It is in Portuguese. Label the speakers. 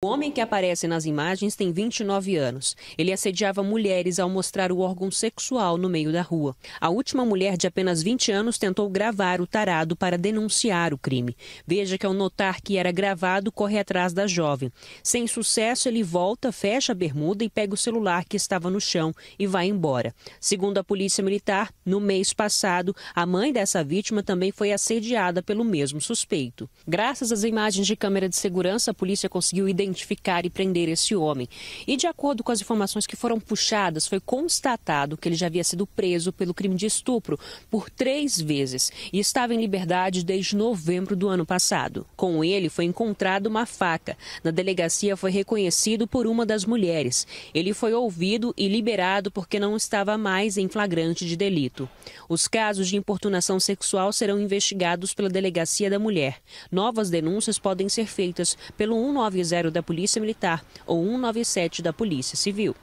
Speaker 1: O homem que aparece nas imagens tem 29 anos. Ele assediava mulheres ao mostrar o órgão sexual no meio da rua. A última mulher, de apenas 20 anos, tentou gravar o tarado para denunciar o crime. Veja que, ao notar que era gravado, corre atrás da jovem. Sem sucesso, ele volta, fecha a bermuda e pega o celular que estava no chão e vai embora. Segundo a Polícia Militar, no mês passado, a mãe dessa vítima também foi assediada pelo mesmo suspeito. Graças às imagens de câmera de segurança, a polícia conseguiu identificar identificar e prender esse homem. E de acordo com as informações que foram puxadas, foi constatado que ele já havia sido preso pelo crime de estupro por três vezes e estava em liberdade desde novembro do ano passado. Com ele foi encontrado uma faca. Na delegacia foi reconhecido por uma das mulheres. Ele foi ouvido e liberado porque não estava mais em flagrante de delito. Os casos de importunação sexual serão investigados pela Delegacia da Mulher. Novas denúncias podem ser feitas pelo 190 da da Polícia Militar ou 197 da Polícia Civil.